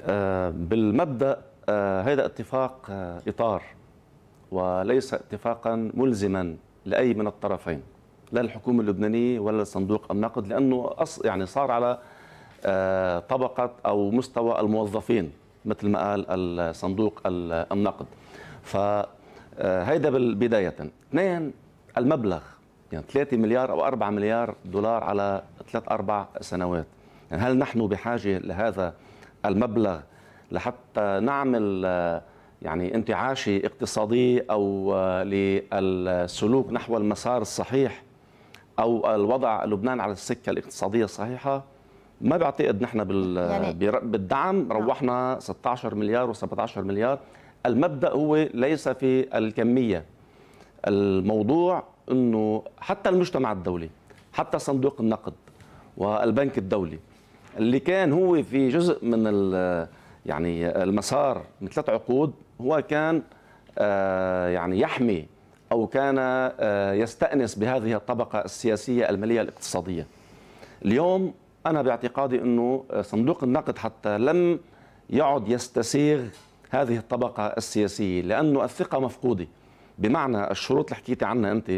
آه، بالمبدا آه، هذا اتفاق آه، اطار وليس اتفاقا ملزما لاي من الطرفين لا الحكومه اللبنانيه ولا صندوق النقد لانه أص يعني صار على طبقه او مستوى الموظفين مثل ما قال الصندوق النقد فهيدا بدايه اثنين المبلغ يعني 3 مليار او 4 مليار دولار على 3 4 سنوات يعني هل نحن بحاجه لهذا المبلغ لحتى نعمل آه، يعني انتعاشي اقتصادي او آه، للسلوك نحو المسار الصحيح او الوضع لبنان على السكه الاقتصاديه الصحيحه ما بعتقد نحن بال آه، يعني بالدعم نعم. روحنا 16 مليار و17 مليار المبدا هو ليس في الكميه الموضوع انه حتى المجتمع الدولي حتى صندوق النقد والبنك الدولي اللي كان هو في جزء من يعني المسار من ثلاث عقود هو كان آه، يعني يحمي أو كان آه، يستأنس بهذه الطبقة السياسية المالية الاقتصادية اليوم أنا باعتقادي أنه صندوق النقد حتى لم يعد يستسيغ هذه الطبقة السياسية لأنه الثقة مفقودة بمعنى الشروط اللي حكيتي عنها أنت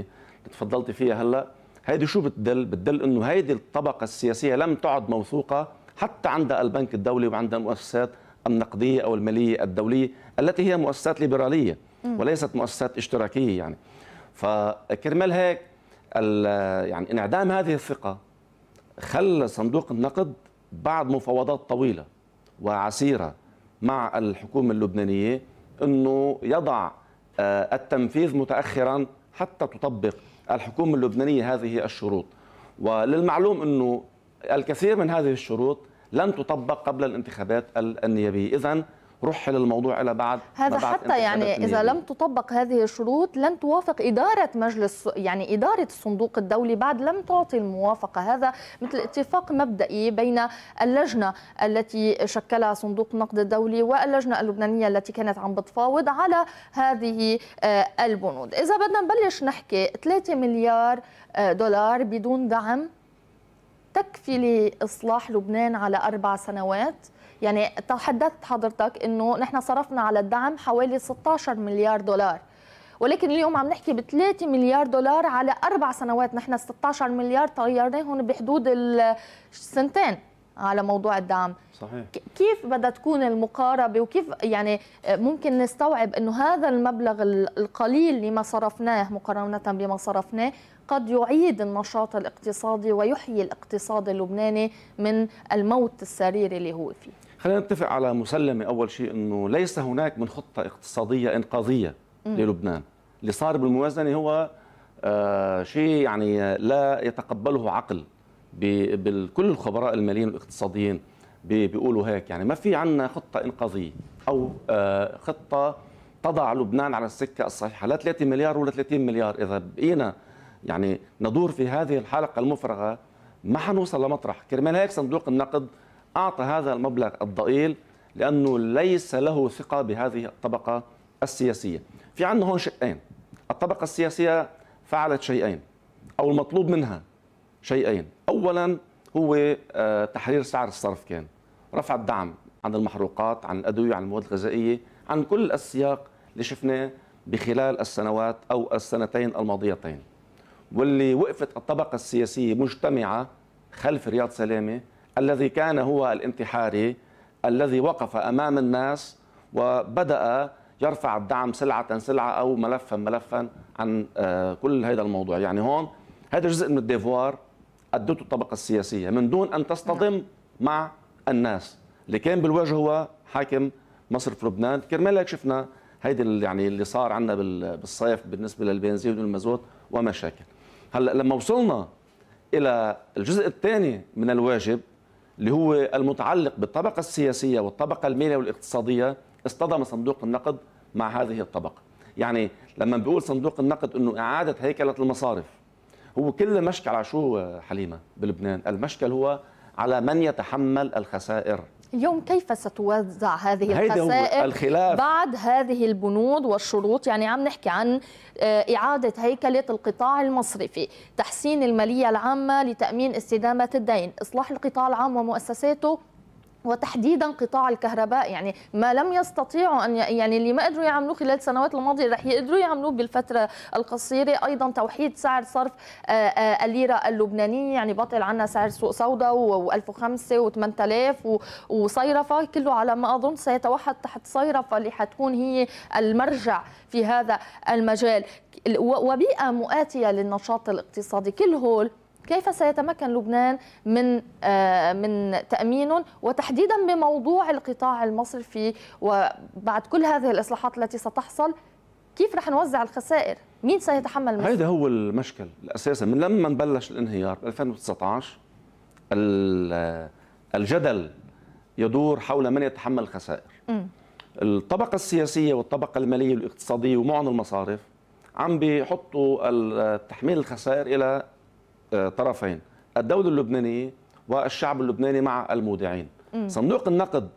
تفضلتي فيها هلأ هيدي شو بتدل بتدل انه هيدي الطبقه السياسيه لم تعد موثوقه حتى عند البنك الدولي وعند المؤسسات النقديه او الماليه الدوليه التي هي مؤسسات ليبراليه وليست مؤسسات اشتراكيه يعني فكرمال هيك يعني انعدام هذه الثقه خلى صندوق النقد بعد مفاوضات طويله وعسيره مع الحكومه اللبنانيه انه يضع آه، التنفيذ متاخرا حتى تطبق الحكومة اللبنانية هذه الشروط وللمعلوم أنه الكثير من هذه الشروط لن تطبق قبل الانتخابات النيابية إذا رحل الموضوع الى بعد هذا حتى يعني اذا لم تطبق هذه الشروط لن توافق اداره مجلس يعني اداره الصندوق الدولي بعد لم تعطي الموافقه هذا مثل اتفاق مبدئي بين اللجنه التي شكلها صندوق النقد الدولي واللجنه اللبنانيه التي كانت عم بتفاوض على هذه آه، البنود اذا بدنا نبلش نحكي 3 مليار آه، دولار بدون دعم تكفي لاصلاح لبنان على اربع سنوات يعني تحدثت حضرتك انه نحن صرفنا على الدعم حوالي 16 مليار دولار ولكن اليوم عم نحكي ب 3 مليار دولار على اربع سنوات نحن 16 مليار طيرناهم بحدود السنتين على موضوع الدعم صحيح. كيف بدها تكون المقاربة وكيف يعني ممكن نستوعب أنه هذا المبلغ القليل لما صرفناه مقارنة بما صرفناه قد يعيد النشاط الاقتصادي ويحيي الاقتصاد اللبناني من الموت السريري اللي هو فيه خلينا نتفق على مسلمة أول شيء أنه ليس هناك من خطة اقتصادية إنقاذية للبنان اللي صار بالموازنة هو آه شيء يعني لا يتقبله عقل بكل الخبراء الماليين والاقتصاديين بيقولوا هيك يعني ما في عندنا خطة إنقاذية أو آه خطة تضع لبنان على السكة الصحيحة لا 30 مليار ولا 30 مليار إذا بقينا يعني ندور في هذه الحلقة المفرغة ما حنوصل لمطرح كرمال هيك صندوق النقد أعطى هذا المبلغ الضئيل لأنه ليس له ثقة بهذه الطبقة السياسية في عندنا هون شقين الطبقة السياسية فعلت شيئين أو المطلوب منها شيئين أولا هو آه، تحرير سعر الصرف كان رفع الدعم عن المحروقات عن الأدوية عن المواد الغذائية عن كل السياق اللي شفناه بخلال السنوات أو السنتين الماضيتين واللي وقفت الطبقة السياسية مجتمعة خلف رياض سلامة الذي كان هو الانتحاري الذي وقف امام الناس وبدا يرفع الدعم سلعه سلعه او ملفا ملفا عن آه، كل هذا الموضوع يعني هون هذا جزء من الديفوار ادته الطبقه السياسيه من دون ان تصطدم نعم. مع الناس اللي كان بالوجه هو حاكم مصر في لبنان كرمال هيك شفنا هيدي يعني اللي صار عندنا بالصيف بالنسبه للبنزين والمازوت ومشاكل هلا لما وصلنا الى الجزء الثاني من الواجب اللي هو المتعلق بالطبقة السياسية والطبقة المالية والاقتصادية اصطدم صندوق النقد مع هذه الطبقة يعني لما بيقول صندوق النقد أنه إعادة هيكلة المصارف هو كل المشكل على شو حليمة بلبنان المشكل هو على من يتحمل الخسائر اليوم كيف ستوزع هذه الخسائر الخلاف. بعد هذه البنود والشروط يعني عم نحكي عن آه، إعادة هيكلة القطاع المصرفي تحسين المالية العامة لتأمين استدامة الدين إصلاح القطاع العام ومؤسساته وتحديدا قطاع الكهرباء يعني ما لم يستطيعوا ان يعني اللي ما قدروا يعملوه خلال السنوات الماضيه رح يقدروا يعملوه بالفتره القصيره ايضا توحيد سعر صرف الليره اللبنانيه يعني بطل عنا سعر سوق سوداء و1005 و8000 وصيرفه كله على ما اظن سيتوحد تحت صيرفه اللي حتكون هي المرجع في هذا المجال وبيئه مؤاتيه للنشاط الاقتصادي كل هول كيف سيتمكن لبنان من آه، من تأمينهم وتحديدا بموضوع القطاع المصرفي وبعد كل هذه الإصلاحات التي ستحصل كيف رح نوزع الخسائر مين سيتحمل المسؤولية؟ هذا هو المشكل اساسا من لما بلش الانهيار 2019 آه، الجدل يدور حول من يتحمل الخسائر الطبقة السياسية والطبقة المالية والاقتصادية ومعن المصارف عم بيحطوا آه، تحميل الخسائر إلى آه، طرفين الدولة اللبنانية والشعب اللبناني مع المودعين صندوق النقد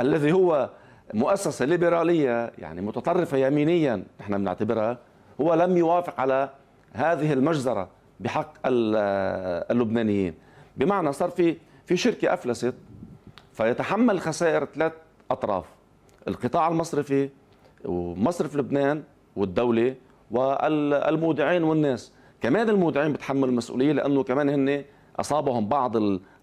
الذي هو مؤسسة ليبرالية يعني متطرفة يمينيا نحن بنعتبرها هو لم يوافق على هذه المجزرة بحق آه، اللبنانيين بمعنى صار في في شركة أفلست فيتحمل خسائر ثلاث أطراف القطاع المصرفي ومصرف لبنان والدولة والمودعين والناس كمان المودعين بتحمل المسؤوليه لانه كمان هن اصابهم بعض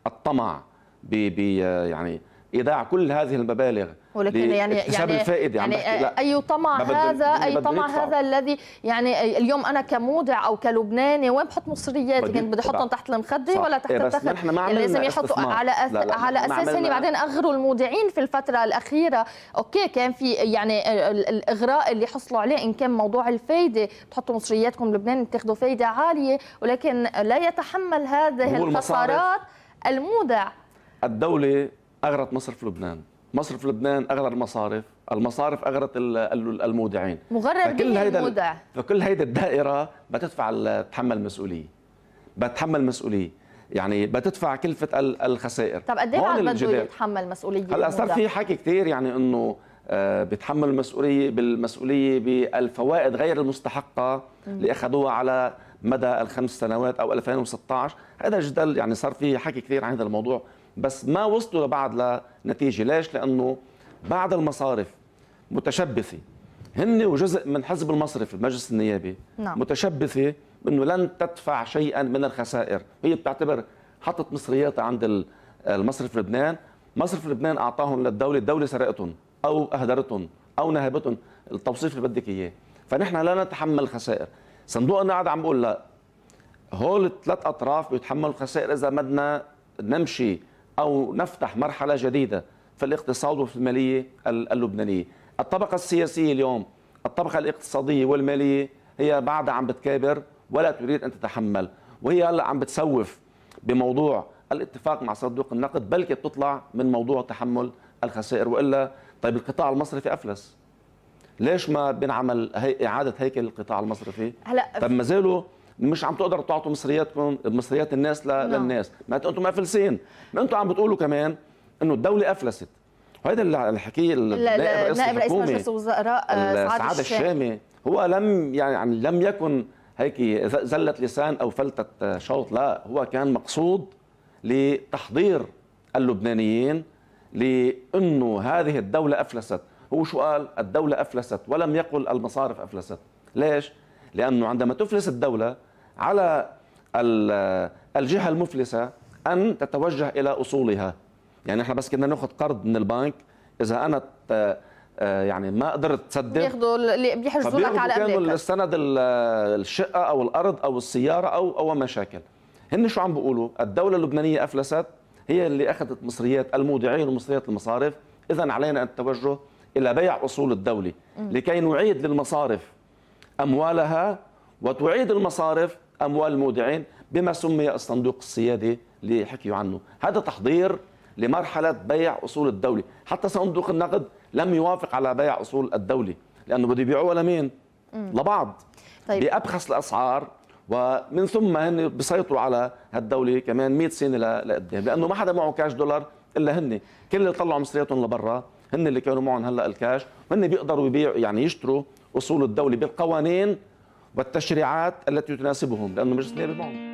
الطمع ب يعني ايداع كل هذه المبالغ ولكن يعني يعني يعني, يعني اي طمع هذا اي طمع هذا الذي يعني اليوم انا كمودع او كلبناني وين بحط مصرياتي كنت يعني بدي احطهم تحت المخده ولا تحت إيه، التخت يعني لازم يحطوا على أس... لا لا على اساس هن بعدين اغروا المودعين في الفتره الاخيره اوكي كان في يعني الاغراء اللي حصلوا عليه ان كان موضوع الفايده بتحطوا مصرياتكم لبنان بتاخذوا فايده عاليه ولكن لا يتحمل هذه الخسارات المودع الدوله اغرت مصر في لبنان مصرف لبنان اغلى المصارف المصارف اغرت المودعين مغرد فكل هيدا المودع فكل هيدا الدائره بتدفع تتحمل مسؤوليه بتحمل مسؤوليه يعني بتدفع كلفه الخسائر طب قد ايه بده يتحمل مسؤوليه هلا صار في حكي كثير يعني انه آه، بتحمل المسؤوليه بالمسؤوليه بالفوائد غير المستحقه اللي اخذوها على مدى الخمس سنوات او 2016 هذا جدل يعني صار في حكي كثير عن هذا الموضوع بس ما وصلوا لبعض لنتيجه ليش لانه بعض المصارف متشبثه هن وجزء من حزب المصرف المجلس النيابي نعم. متشبثه انه لن تدفع شيئا من الخسائر هي بتعتبر حطت مصرياتها عند المصرف لبنان مصرف لبنان اعطاهم للدوله الدوله سرقتهم او اهدرتهم او نهبتهم التوصيف اللي بدك اياه فنحن لا نتحمل الخسائر صندوق النقد عم بقول لا هول الثلاث اطراف بيتحملوا الخسائر اذا بدنا نمشي أو نفتح مرحلة جديدة في الاقتصاد وفي المالية اللبنانية الطبقة السياسية اليوم الطبقة الاقتصادية والمالية هي بعدها عم بتكابر ولا تريد أن تتحمل وهي هلا عم بتسوف بموضوع الاتفاق مع صندوق النقد بلكي بتطلع من موضوع تحمل الخسائر والا طيب القطاع المصرفي افلس ليش ما بنعمل هي اعاده هيكل القطاع المصرفي هلا طب ما زالوا مش عم تقدروا تعطوا مصرياتكم مصريات الناس لا. نعم. للناس ما انتم افلسين ما انتم عم بتقولوا كمان انه الدوله افلست وهذا اللي حكيه النائب رئيس مجلس الوزراء آه، سعاد الشامي هو لم يعني لم يكن هيك زلت لسان او فلتة شوط لا هو كان مقصود لتحضير اللبنانيين لانه هذه الدوله افلست هو شو قال الدوله افلست ولم يقل المصارف افلست ليش لانه عندما تفلس الدوله على الجهة المفلسة أن تتوجه إلى أصولها يعني احنا بس كنا ناخذ قرض من البنك اذا انا آه، يعني ما قدرت تسدد بياخذوا بيحجزوا لك على كانوا السند الشقه او الارض او السياره او او مشاكل هن شو عم بيقولوا الدوله اللبنانيه افلست هي اللي اخذت مصريات المودعين ومصريات المصارف اذا علينا ان التوجه الى بيع اصول الدوله لكي نعيد للمصارف اموالها وتعيد المصارف أموال المودعين بما سمي الصندوق السيادي اللي حكيوا عنه هذا تحضير لمرحلة بيع أصول الدولة حتى صندوق النقد لم يوافق على بيع أصول الدولة لأنه بده يبيعوها لمين؟ لبعض طيب. بأبخس الأسعار ومن ثم هن بيسيطروا على هالدولة كمان 100 سنة لقدام لأنه ما حدا معه كاش دولار إلا هن كل اللي طلعوا مصرياتهم لبرا هن اللي كانوا معهم هلا الكاش وهن بيقدروا يبيعوا يعني يشتروا أصول الدولة بالقوانين والتشريعات التي تناسبهم لأنه مجلس النيابة معهم